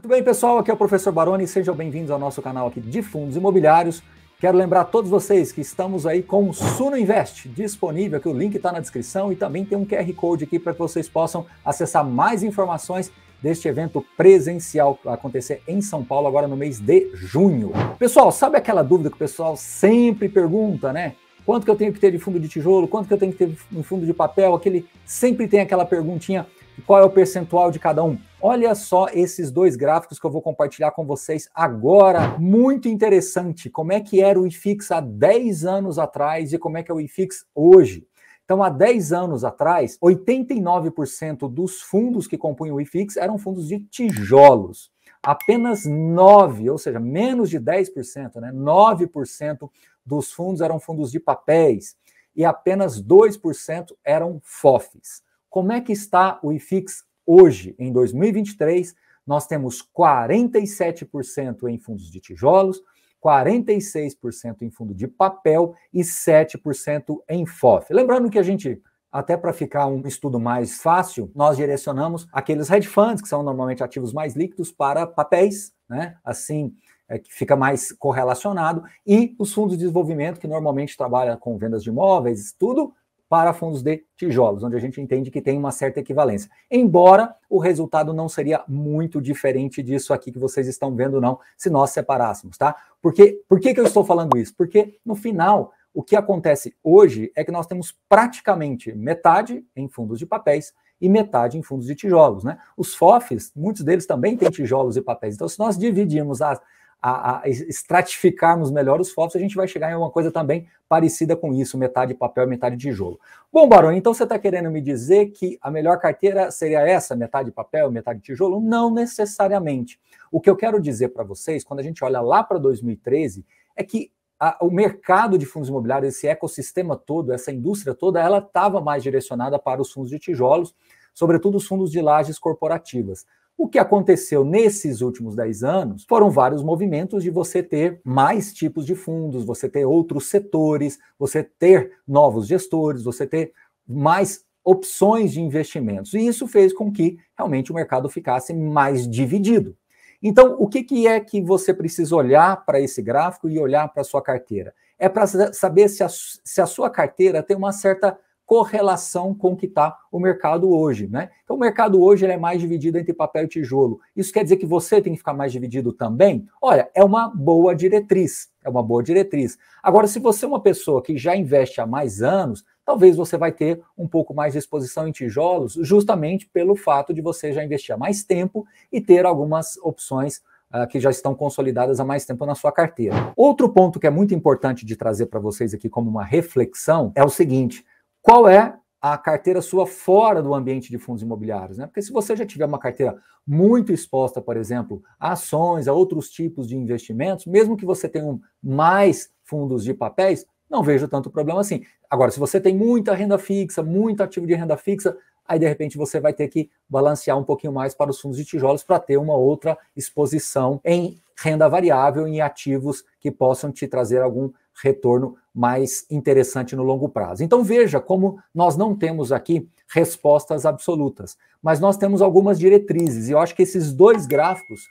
Muito bem, pessoal, aqui é o professor Baroni, sejam bem-vindos ao nosso canal aqui de fundos imobiliários. Quero lembrar a todos vocês que estamos aí com o Suno Invest disponível, que o link está na descrição e também tem um QR Code aqui para que vocês possam acessar mais informações deste evento presencial que vai acontecer em São Paulo agora no mês de junho. Pessoal, sabe aquela dúvida que o pessoal sempre pergunta, né? Quanto que eu tenho que ter de fundo de tijolo? Quanto que eu tenho que ter de fundo de papel? Aquele sempre tem aquela perguntinha, qual é o percentual de cada um? Olha só esses dois gráficos que eu vou compartilhar com vocês agora, muito interessante. Como é que era o IFIX há 10 anos atrás e como é que é o IFIX hoje? Então, há 10 anos atrás, 89% dos fundos que compunham o IFIX eram fundos de tijolos. Apenas 9, ou seja, menos de 10%, né? 9% dos fundos eram fundos de papéis e apenas 2% eram FOFs. Como é que está o IFIX Hoje, em 2023, nós temos 47% em fundos de tijolos, 46% em fundo de papel e 7% em FOF. Lembrando que a gente até para ficar um estudo mais fácil, nós direcionamos aqueles hedge funds, que são normalmente ativos mais líquidos, para papéis, né? Assim é, que fica mais correlacionado, e os fundos de desenvolvimento, que normalmente trabalham com vendas de imóveis, tudo para fundos de tijolos, onde a gente entende que tem uma certa equivalência. Embora o resultado não seria muito diferente disso aqui que vocês estão vendo, não, se nós separássemos, tá? Porque, por que, que eu estou falando isso? Porque no final, o que acontece hoje é que nós temos praticamente metade em fundos de papéis e metade em fundos de tijolos, né? Os FOFs, muitos deles também têm tijolos e papéis. Então, se nós dividirmos as a, a estratificarmos melhor os fósforos, a gente vai chegar em uma coisa também parecida com isso, metade papel, metade tijolo. Bom, barão então você está querendo me dizer que a melhor carteira seria essa, metade papel, metade tijolo? Não necessariamente. O que eu quero dizer para vocês, quando a gente olha lá para 2013, é que a, o mercado de fundos imobiliários, esse ecossistema todo, essa indústria toda, ela estava mais direcionada para os fundos de tijolos, sobretudo os fundos de lajes corporativas. O que aconteceu nesses últimos 10 anos foram vários movimentos de você ter mais tipos de fundos, você ter outros setores, você ter novos gestores, você ter mais opções de investimentos. E isso fez com que realmente o mercado ficasse mais dividido. Então, o que, que é que você precisa olhar para esse gráfico e olhar para a sua carteira? É para saber se a, se a sua carteira tem uma certa correlação com o que está o mercado hoje. Né? Então, o mercado hoje é mais dividido entre papel e tijolo. Isso quer dizer que você tem que ficar mais dividido também? Olha, é uma boa diretriz. É uma boa diretriz. Agora, se você é uma pessoa que já investe há mais anos, talvez você vai ter um pouco mais de exposição em tijolos, justamente pelo fato de você já investir há mais tempo e ter algumas opções ah, que já estão consolidadas há mais tempo na sua carteira. Outro ponto que é muito importante de trazer para vocês aqui como uma reflexão é o seguinte: qual é a carteira sua fora do ambiente de fundos imobiliários, né? Porque se você já tiver uma carteira muito exposta, por exemplo, a ações, a outros tipos de investimentos, mesmo que você tenha mais fundos de papéis, não vejo tanto problema assim. Agora, se você tem muita renda fixa, muito ativo de renda fixa, aí de repente você vai ter que balancear um pouquinho mais para os fundos de tijolos para ter uma outra exposição em renda variável, em ativos que possam te trazer algum retorno mais interessante no longo prazo. Então veja como nós não temos aqui respostas absolutas, mas nós temos algumas diretrizes, e eu acho que esses dois gráficos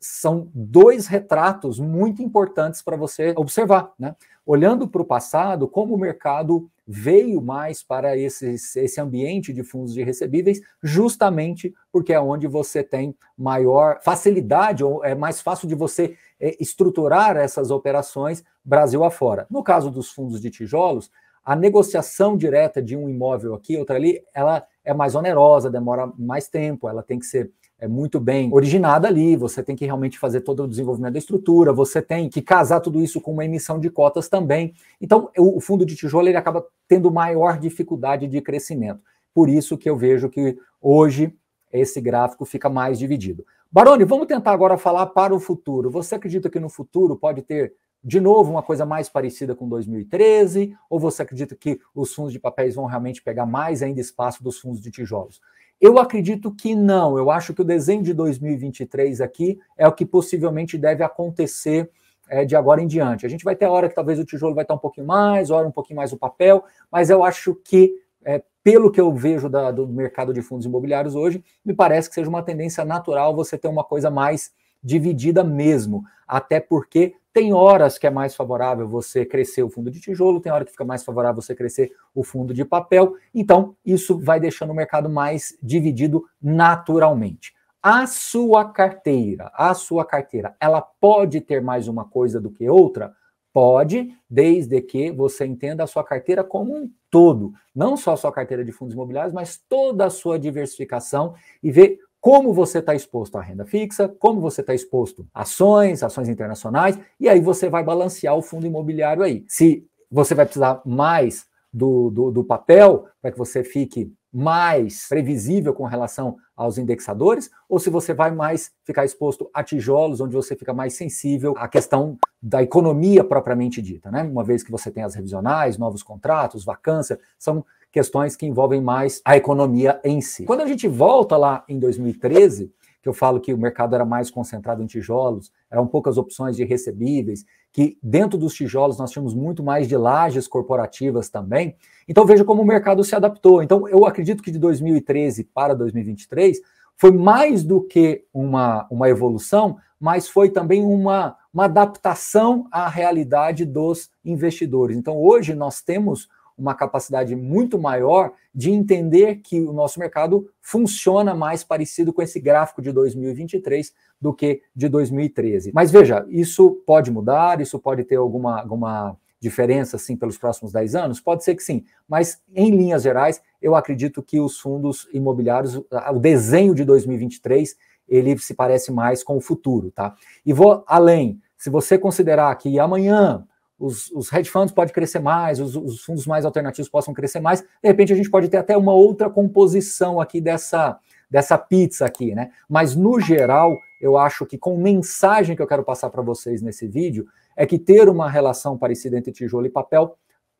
são dois retratos muito importantes para você observar, né? Olhando para o passado, como o mercado veio mais para esse, esse ambiente de fundos de recebíveis, justamente porque é onde você tem maior facilidade, ou é mais fácil de você eh, estruturar essas operações Brasil afora. No caso dos fundos de tijolos, a negociação direta de um imóvel aqui, outra ali, ela é mais onerosa, demora mais tempo, ela tem que ser é muito bem originada ali, você tem que realmente fazer todo o desenvolvimento da estrutura, você tem que casar tudo isso com uma emissão de cotas também. Então, o fundo de tijolo ele acaba tendo maior dificuldade de crescimento. Por isso que eu vejo que hoje esse gráfico fica mais dividido. Baroni, vamos tentar agora falar para o futuro. Você acredita que no futuro pode ter de novo, uma coisa mais parecida com 2013? Ou você acredita que os fundos de papéis vão realmente pegar mais ainda espaço dos fundos de tijolos? Eu acredito que não. Eu acho que o desenho de 2023 aqui é o que possivelmente deve acontecer é, de agora em diante. A gente vai ter a hora que talvez o tijolo vai estar um pouquinho mais, hora um pouquinho mais o papel, mas eu acho que, é, pelo que eu vejo da, do mercado de fundos imobiliários hoje, me parece que seja uma tendência natural você ter uma coisa mais dividida mesmo. Até porque tem horas que é mais favorável você crescer o fundo de tijolo, tem hora que fica mais favorável você crescer o fundo de papel. Então, isso vai deixando o mercado mais dividido naturalmente. A sua carteira, a sua carteira, ela pode ter mais uma coisa do que outra? Pode, desde que você entenda a sua carteira como um todo, não só a sua carteira de fundos imobiliários, mas toda a sua diversificação e ver como você está exposto à renda fixa, como você está exposto a ações, ações internacionais, e aí você vai balancear o fundo imobiliário aí. Se você vai precisar mais do, do, do papel para que você fique mais previsível com relação aos indexadores, ou se você vai mais ficar exposto a tijolos, onde você fica mais sensível à questão da economia propriamente dita, né? Uma vez que você tem as revisionais, novos contratos, vacância, são questões que envolvem mais a economia em si. Quando a gente volta lá em 2013, que eu falo que o mercado era mais concentrado em tijolos, eram poucas opções de recebíveis, que dentro dos tijolos nós tínhamos muito mais de lajes corporativas também. Então veja como o mercado se adaptou. Então eu acredito que de 2013 para 2023 foi mais do que uma, uma evolução, mas foi também uma, uma adaptação à realidade dos investidores. Então hoje nós temos uma capacidade muito maior de entender que o nosso mercado funciona mais parecido com esse gráfico de 2023 do que de 2013. Mas veja, isso pode mudar, isso pode ter alguma, alguma diferença assim pelos próximos 10 anos? Pode ser que sim, mas em linhas gerais, eu acredito que os fundos imobiliários, o desenho de 2023, ele se parece mais com o futuro, tá? E vou além, se você considerar que amanhã os, os hedge funds podem crescer mais, os, os, fundos mais alternativos possam crescer mais. De repente, a gente pode ter até uma outra composição aqui dessa, dessa pizza aqui, né? Mas, no geral, eu acho que com mensagem que eu quero passar para vocês nesse vídeo, é que ter uma relação parecida entre tijolo e papel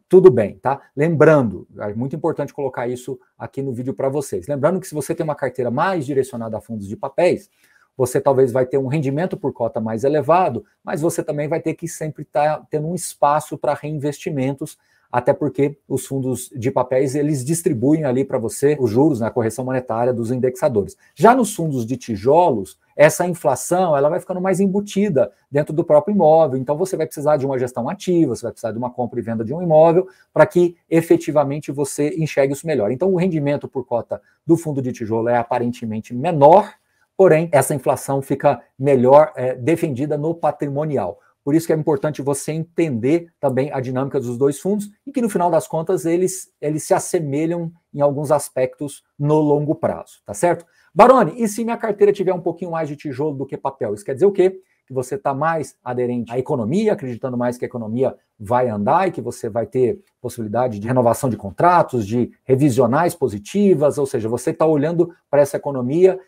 tudo bem, tá? Lembrando, é muito importante colocar isso aqui no vídeo para vocês. Lembrando que se você tem uma carteira mais direcionada a fundos de papéis, você talvez vai ter um rendimento por cota mais elevado, mas você também vai ter que sempre estar tá tendo um espaço para reinvestimentos, até porque os fundos de papéis eles distribuem ali para você os juros na né, correção monetária dos indexadores. Já nos fundos de tijolos, essa inflação ela vai ficando mais embutida dentro do próprio imóvel, então você vai precisar de uma gestão ativa, você vai precisar de uma compra e venda de um imóvel para que efetivamente você enxergue isso melhor. Então o rendimento por cota do fundo de tijolo é aparentemente menor, Porém, essa inflação fica melhor é, defendida no patrimonial. Por isso que é importante você entender também a dinâmica dos dois fundos e que no final das contas eles, eles se assemelham em alguns aspectos no longo prazo, tá certo? Barone, e se minha carteira tiver um pouquinho mais de tijolo do que papel? Isso quer dizer o quê? Que você está mais aderente à economia, acreditando mais que a economia vai andar e que você vai ter possibilidade de renovação de contratos, de revisionais positivas, ou seja, você está olhando para essa economia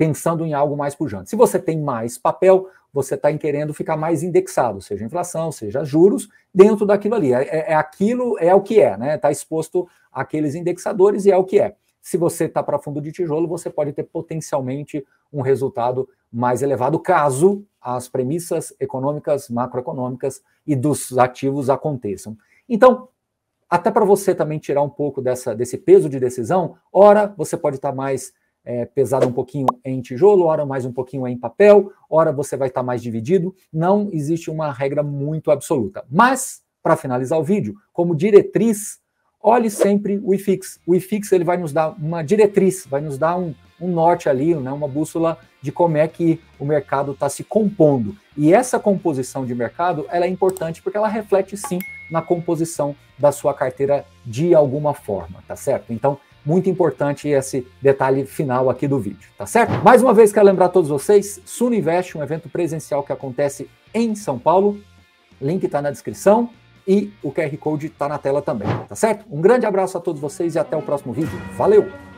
pensando em algo mais pujante. Se você tem mais papel, você está querendo ficar mais indexado, seja inflação, seja juros, dentro daquilo ali. É, é, é aquilo, é o que é, né? Está exposto àqueles indexadores e é o que é. Se você está para fundo de tijolo, você pode ter potencialmente um resultado mais elevado, caso as premissas econômicas, macroeconômicas e dos ativos aconteçam. Então, até para você também tirar um pouco dessa, desse peso de decisão, ora você pode estar tá mais é, um pouquinho em tijolo, ora mais um pouquinho em papel, ora você vai estar tá mais dividido. Não existe uma regra muito absoluta. Mas, para finalizar o vídeo, como diretriz, olhe sempre o IFIX. O IFIX ele vai nos dar uma diretriz, vai nos dar um, um norte ali, né, uma bússola de como é que o mercado está se compondo. E essa composição de mercado ela é importante porque ela reflete sim na composição da sua carteira de alguma forma, tá certo? Então, muito importante esse detalhe final aqui do vídeo, tá certo? Mais uma vez quero lembrar a todos vocês, Suno Invest, um evento presencial que acontece em São Paulo. Link está na descrição e o QR Code está na tela também, tá certo? Um grande abraço a todos vocês e até o próximo vídeo. Valeu!